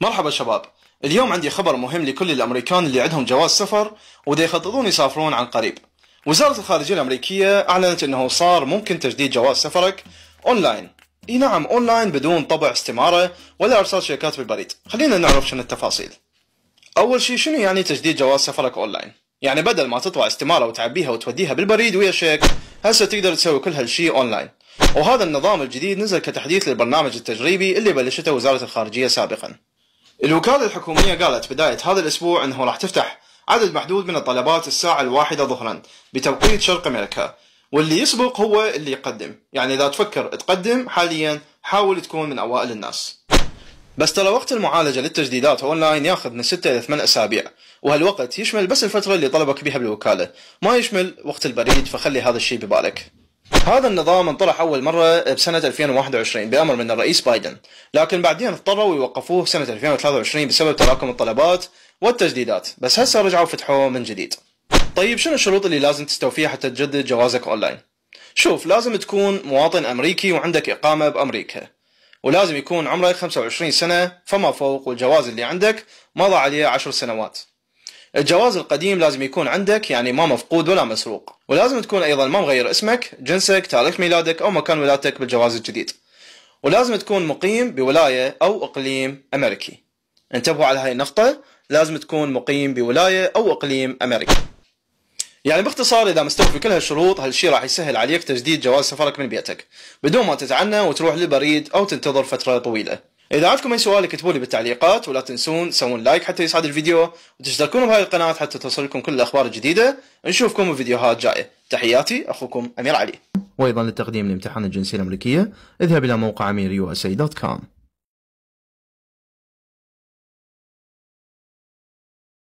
مرحبا شباب اليوم عندي خبر مهم لكل الأمريكان اللي عندهم جواز سفر ودي يخططون يسافرون عن قريب وزارة الخارجية الأمريكية أعلنت أنه صار ممكن تجديد جواز سفرك أونلاين اي نعم أونلاين بدون طبع استمارة ولا إرسال شيكات بالبريد خلينا نعرف شنو التفاصيل أول شيء شنو يعني تجديد جواز سفرك أونلاين يعني بدل ما تطبع استمارة وتعبيها وتوديها بالبريد ويا شيك هسه تقدر تسوي كل هالشيء أونلاين وهذا النظام الجديد نزل كتحديث للبرنامج التجريبي اللي بلشته وزارة الخارجية سابقاً الوكالة الحكومية قالت بداية هذا الأسبوع أنه راح تفتح عدد محدود من الطلبات الساعة الواحدة ظهرا بتوقيت شرق أمريكا واللي يسبق هو اللي يقدم يعني إذا تفكر تقدم حاليا حاول تكون من أوائل الناس بس ترى وقت المعالجة للتجديدات أونلاين ياخذ من 6 إلى 8 أسابيع وهالوقت يشمل بس الفترة اللي طلبك بها بالوكالة ما يشمل وقت البريد فخلي هذا الشيء ببالك هذا النظام انطرح أول مرة بسنة 2021 بأمر من الرئيس بايدن لكن بعدين اضطروا يوقفوه سنة 2023 بسبب تراكم الطلبات والتجديدات بس هسه رجعوا فتحوه من جديد طيب شنو الشروط اللي لازم تستوفيها حتى تجدد جوازك أونلاين؟ شوف لازم تكون مواطن أمريكي وعندك إقامة بأمريكا ولازم يكون عمرك 25 سنة فما فوق والجواز اللي عندك مضى عليه 10 سنوات الجواز القديم لازم يكون عندك يعني ما مفقود ولا مسروق ولازم تكون ايضا ما مغير اسمك جنسك تاريخ ميلادك او مكان ولادتك بالجواز الجديد ولازم تكون مقيم بولايه او اقليم امريكي انتبهوا على هاي النقطه لازم تكون مقيم بولايه او اقليم امريكي يعني باختصار اذا مستوفي كل هالشروط هالشي راح يسهل عليك تجديد جواز سفرك من بيتك بدون ما تتعنى وتروح للبريد او تنتظر فتره طويله اذا عندكم اي سؤال اكتبوا لي بالتعليقات ولا تنسون تسوون لايك حتى يسعد الفيديو وتشتركون بهاي القناه حتى توصلكم كل الاخبار الجديده نشوفكم بفيديوهات جايه تحياتي اخوكم امير علي وايضا للتقديم لامتحان الجنسيه الامريكيه اذهب الى موقع دوت كوم